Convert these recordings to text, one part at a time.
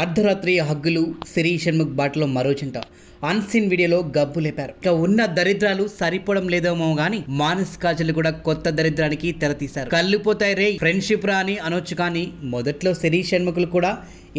అర్ధరాత్రి హగ్గులు సిరి షణ్ముఖ్ బాటలో మరో చింట అన్సీన్ వీడియోలో గబ్బు లేపారు ఇక ఉన్న దరిద్రాలు సరిపోవడం లేదేమో గానీ మానస్ కాజల్ కూడా కొత్త దరిద్రానికి తెరతీశారు కళ్ళు పోతాయి రే ఫ్రెండ్షిప్ రా అని అనొచ్చు కానీ మొదట్లో సిరి షణ్ముఖులు కూడా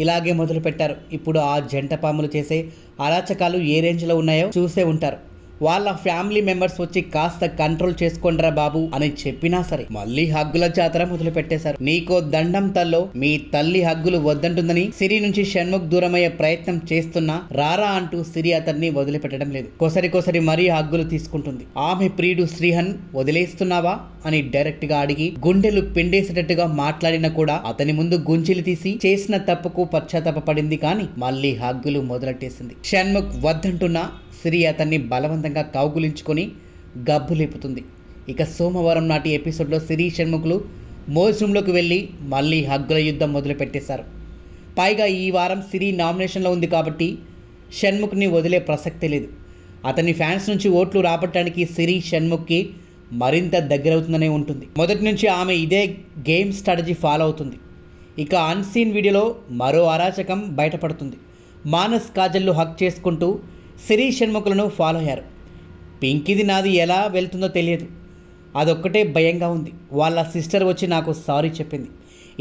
ఇలాగే మొదలు పెట్టారు ఇప్పుడు ఆ జంట పాములు చేసే అరాచకాలు ఏ రేంజ్లో ఉన్నాయో చూసే ఉంటారు వాళ్ళ ఫ్యామిలీ మెంబర్స్ వచ్చి కాస్త కంట్రోల్ చేసుకోండిరా బాబు అని చెప్పినా సరే మళ్ళీ హగ్గుల జాతర మొదలు పెట్టేశారు నీకో దండం తల్లో మీ తల్లి హగ్గులు వద్దంటుందని సిరి నుంచి షణ్ముఖ్ దూరమయ్యే ప్రయత్నం చేస్తున్నా రారా అంటూ సిరి అతన్ని వదిలిపెట్టడం లేదు కొసరి కొసరి మరీ హగ్గులు తీసుకుంటుంది ఆమె ప్రియుడు శ్రీహన్ వదిలేస్తున్నావా అని డైరెక్ట్ గా అడిగి గుండెలు పిండేసేటట్టుగా మాట్లాడినా కూడా అతని ముందు గుంజీలు తీసి చేసిన తప్పుకు పశ్చాత్తాప పడింది కానీ మళ్ళీ హగ్గులు మొదలెట్టేసింది షణ్ముఖ్ వద్దంటున్నా సిరి అతన్ని బలవంతంగా కౌగులించుకొని గబ్బులేపుతుంది ఇక సోమవారం నాటి ఎపిసోడ్లో సిరి షణ్ముఖులు మోజ్ రూమ్లోకి వెళ్ళి మళ్ళీ హగ్గుల యుద్ధం మొదలుపెట్టేశారు పైగా ఈ వారం సిరి నామినేషన్లో ఉంది కాబట్టి షణ్ముఖ్ని వదిలే ప్రసక్తే లేదు అతని ఫ్యాన్స్ నుంచి ఓట్లు రాబట్టడానికి సిరి షణ్ముఖ్కి మరింత దగ్గరవుతుందనే ఉంటుంది మొదటి నుంచి ఆమె ఇదే గేమ్ స్ట్రాటజీ ఫాలో అవుతుంది ఇక అన్సీన్ వీడియోలో మరో అరాచకం బయటపడుతుంది మానస్ కాజల్లు హక్ చేసుకుంటూ సిరీ షణ్ముఖులను ఫాలో అయ్యారు పింకిది నాది ఎలా వెళ్తుందో తెలియదు అదొక్కటే భయంగా ఉంది వాళ్ళ సిస్టర్ వచ్చి నాకు సారీ చెప్పింది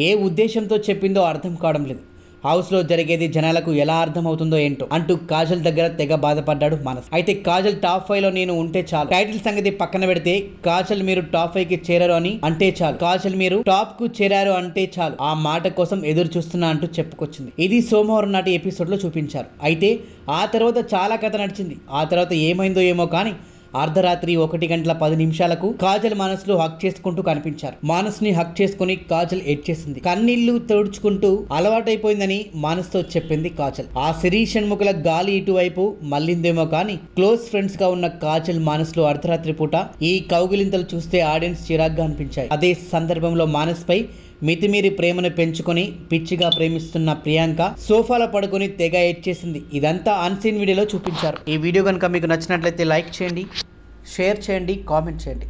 ఏ ఉద్దేశంతో చెప్పిందో అర్థం కావడం లేదు హౌస్లో జరిగేది జనాలకు ఎలా అర్థమవుతుందో ఏంటో అంటూ కాజల్ దగ్గర తెగ బాధపడ్డాడు మనస్ అయితే కాజల్ టాప్ ఫైవ్ లో నేను ఉంటే చాలు టైటిల్ సంగతి పక్కన పెడితే కాజల్ మీరు టాప్ ఫైవ్ కి చేరారు అని అంటే చాలు కాజల్ మీరు టాప్ కు చేరారు అంటే చాలు ఆ మాట కోసం ఎదురు చూస్తున్నా అంటూ చెప్పుకొచ్చింది ఇది సోమవారం నాటి ఎపిసోడ్ లో చూపించారు అయితే ఆ తర్వాత చాలా కథ నడిచింది ఆ తర్వాత ఏమైందో ఏమో కానీ అర్ధరాత్రి ఒకటి గంటల పది నిమిషాలకు కాజల్ మానస్ను హక్ చేసుకుంటూ కనిపించారు మనసుని హక్ చేసుకుని కాజల్ చేసింది కన్నీళ్లు తోడుచుకుంటూ అలవాటైపోయిందని మానస్తో చెప్పింది కాజల్ ఆ శ్రీ షణ్ముఖుల గాలి ఇటువైపు మళ్ళిందేమో కానీ క్లోజ్ ఫ్రెండ్స్ గా ఉన్న కాజల్ మానస్లో అర్ధరాత్రి పూట ఈ కౌగిలింతలు చూస్తే ఆడియన్స్ చిరాగ్గా అనిపించాయి అదే సందర్భంలో మానస్ పై మితిమీరి ప్రేమను పెంచుకొని పిచ్చిగా ప్రేమిస్తున్న ప్రియాంక సోఫాలో పడుకొని తెగ ఏడ్చేసింది ఇదంతా అన్సీన్ వీడియోలో చూపించారు ఈ వీడియో కనుక మీకు నచ్చినట్లయితే లైక్ చేయండి షేర్ చేయండి కామెంట్ చేయండి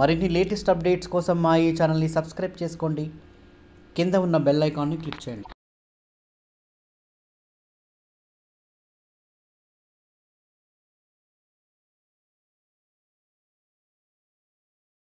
మరిన్ని లేటెస్ట్ అప్డేట్స్ కోసం మా ఈ ఛానల్ని సబ్స్క్రైబ్ చేసుకోండి కింద ఉన్న బెల్ ఐకాన్ని క్లిక్ చేయండి